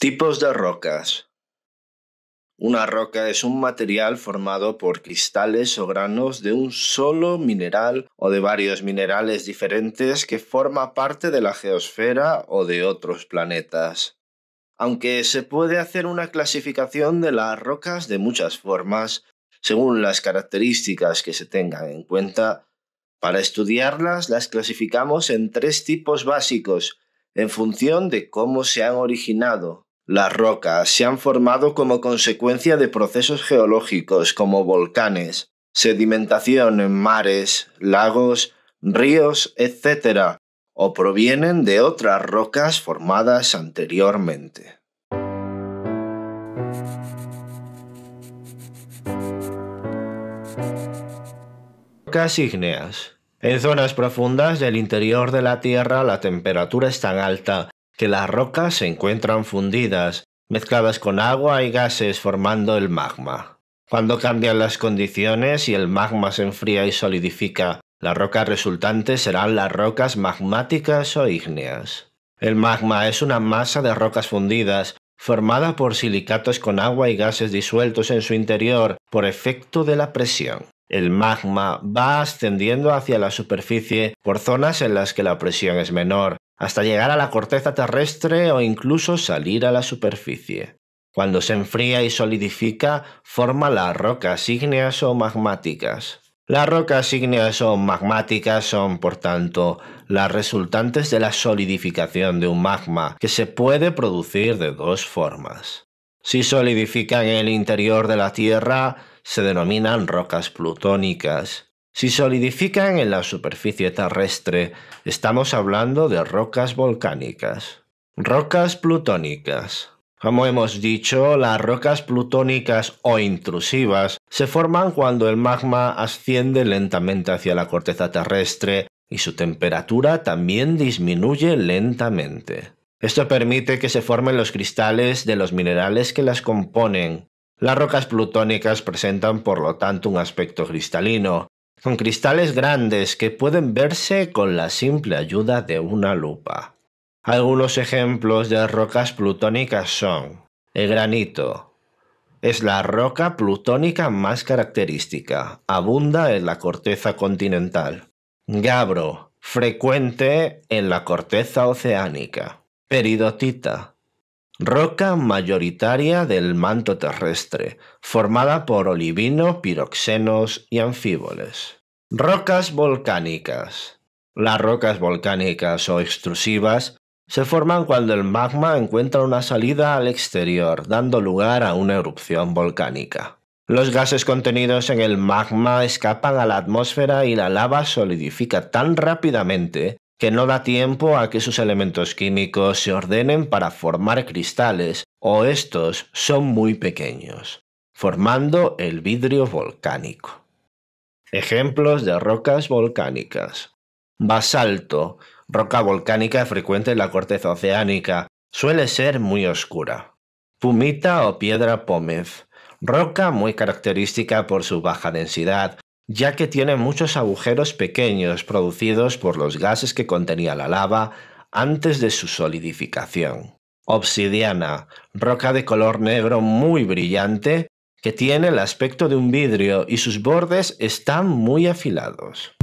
Tipos de rocas. Una roca es un material formado por cristales o granos de un solo mineral o de varios minerales diferentes que forma parte de la geosfera o de otros planetas. Aunque se puede hacer una clasificación de las rocas de muchas formas, según las características que se tengan en cuenta, para estudiarlas las clasificamos en tres tipos básicos en función de cómo se han originado, las rocas se han formado como consecuencia de procesos geológicos como volcanes, sedimentación en mares, lagos, ríos, etc., o provienen de otras rocas formadas anteriormente. Rocas ígneas. En zonas profundas del interior de la Tierra la temperatura es tan alta que las rocas se encuentran fundidas, mezcladas con agua y gases formando el magma. Cuando cambian las condiciones y el magma se enfría y solidifica, las rocas resultantes serán las rocas magmáticas o ígneas. El magma es una masa de rocas fundidas formada por silicatos con agua y gases disueltos en su interior por efecto de la presión. El magma va ascendiendo hacia la superficie por zonas en las que la presión es menor, hasta llegar a la corteza terrestre o incluso salir a la superficie. Cuando se enfría y solidifica, forma las rocas ígneas o magmáticas. Las rocas ígneas o magmáticas son, por tanto, las resultantes de la solidificación de un magma, que se puede producir de dos formas. Si solidifican el interior de la Tierra, se denominan rocas plutónicas, si solidifican en la superficie terrestre, estamos hablando de rocas volcánicas. Rocas plutónicas. Como hemos dicho, las rocas plutónicas o intrusivas se forman cuando el magma asciende lentamente hacia la corteza terrestre y su temperatura también disminuye lentamente. Esto permite que se formen los cristales de los minerales que las componen. Las rocas plutónicas presentan por lo tanto un aspecto cristalino, con cristales grandes que pueden verse con la simple ayuda de una lupa. Algunos ejemplos de rocas plutónicas son el granito. Es la roca plutónica más característica, abunda en la corteza continental. Gabro, frecuente en la corteza oceánica. Peridotita, Roca mayoritaria del manto terrestre, formada por olivino, piroxenos y anfíboles. Rocas volcánicas. Las rocas volcánicas o extrusivas se forman cuando el magma encuentra una salida al exterior, dando lugar a una erupción volcánica. Los gases contenidos en el magma escapan a la atmósfera y la lava solidifica tan rápidamente que no da tiempo a que sus elementos químicos se ordenen para formar cristales, o estos son muy pequeños, formando el vidrio volcánico. Ejemplos de rocas volcánicas. Basalto, roca volcánica frecuente en la corteza oceánica, suele ser muy oscura. Pumita o piedra pómez, roca muy característica por su baja densidad, ya que tiene muchos agujeros pequeños producidos por los gases que contenía la lava antes de su solidificación. Obsidiana, roca de color negro muy brillante, que tiene el aspecto de un vidrio y sus bordes están muy afilados.